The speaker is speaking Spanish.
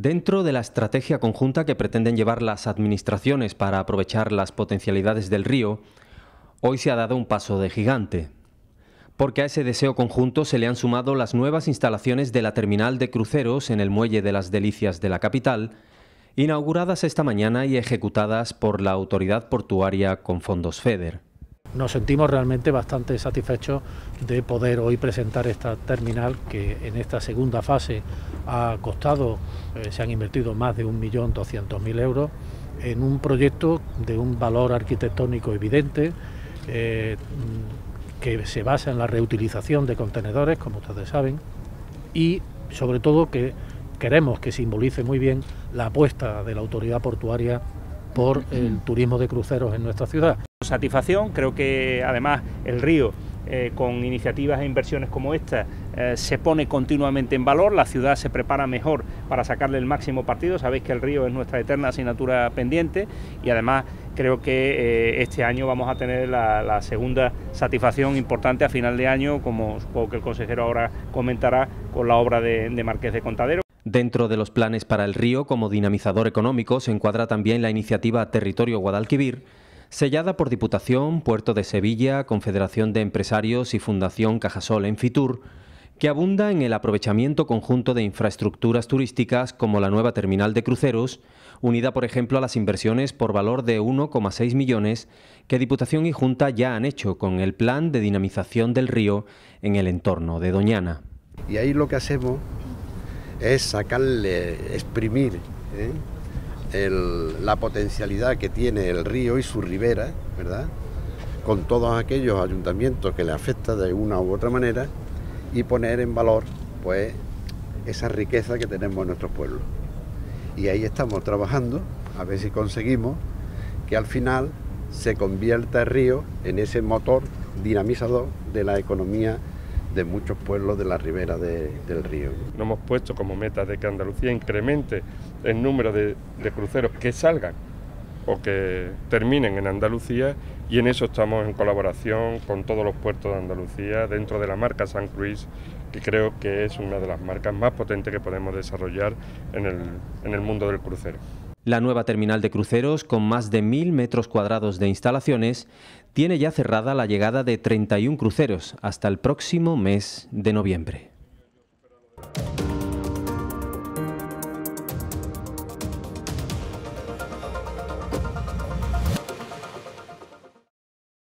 Dentro de la estrategia conjunta que pretenden llevar las administraciones para aprovechar las potencialidades del río, hoy se ha dado un paso de gigante, porque a ese deseo conjunto se le han sumado las nuevas instalaciones de la terminal de cruceros en el muelle de las Delicias de la capital, inauguradas esta mañana y ejecutadas por la autoridad portuaria con fondos FEDER. Nos sentimos realmente bastante satisfechos de poder hoy presentar esta terminal que en esta segunda fase ha costado, eh, se han invertido más de 1.200.000 euros en un proyecto de un valor arquitectónico evidente. Eh, que se basa en la reutilización de contenedores, como ustedes saben, y sobre todo que queremos que simbolice muy bien la apuesta de la autoridad portuaria por el turismo de cruceros en nuestra ciudad. Satisfacción, creo que además el río eh, con iniciativas e inversiones como esta eh, se pone continuamente en valor, la ciudad se prepara mejor para sacarle el máximo partido, sabéis que el río es nuestra eterna asignatura pendiente y además creo que eh, este año vamos a tener la, segunda satisfacción importante a final de año, como supongo que el consejero ahora comentará con la obra de, de Marqués de Contadero. Dentro de los planes para el río como dinamizador económico se encuadra también la iniciativa Territorio Guadalquivir, sellada por Diputación, Puerto de Sevilla, Confederación de Empresarios y Fundación Cajasol en Fitur, que abunda en el aprovechamiento conjunto de infraestructuras turísticas como la nueva terminal de cruceros, unida por ejemplo a las inversiones por valor de 1,6 millones que Diputación y Junta ya han hecho con el plan de dinamización del río en el entorno de Doñana. Y ahí lo que hacemos es sacarle, exprimir ¿eh? la potencialidad que tiene el río y su ribera, ¿verdad? Con todos aquellos ayuntamientos que le afecta de una u otra manera y poner en valor, pues, esa riqueza que tenemos en nuestros pueblos. Y ahí estamos trabajando a ver si conseguimos que al final se convierta el río en ese motor dinamizador de la economía de muchos pueblos de la ribera del río. Nos hemos puesto como meta de que Andalucía incremente el número de, cruceros que salgan o que terminen en Andalucía y en eso estamos en colaboración con todos los puertos de Andalucía dentro de la marca San Luis, que creo que es una de las marcas más potentes que podemos desarrollar en el mundo del crucero. La nueva terminal de cruceros, con más de 1.000 metros cuadrados de instalaciones, tiene ya cerrada la llegada de 31 cruceros hasta el próximo mes de noviembre.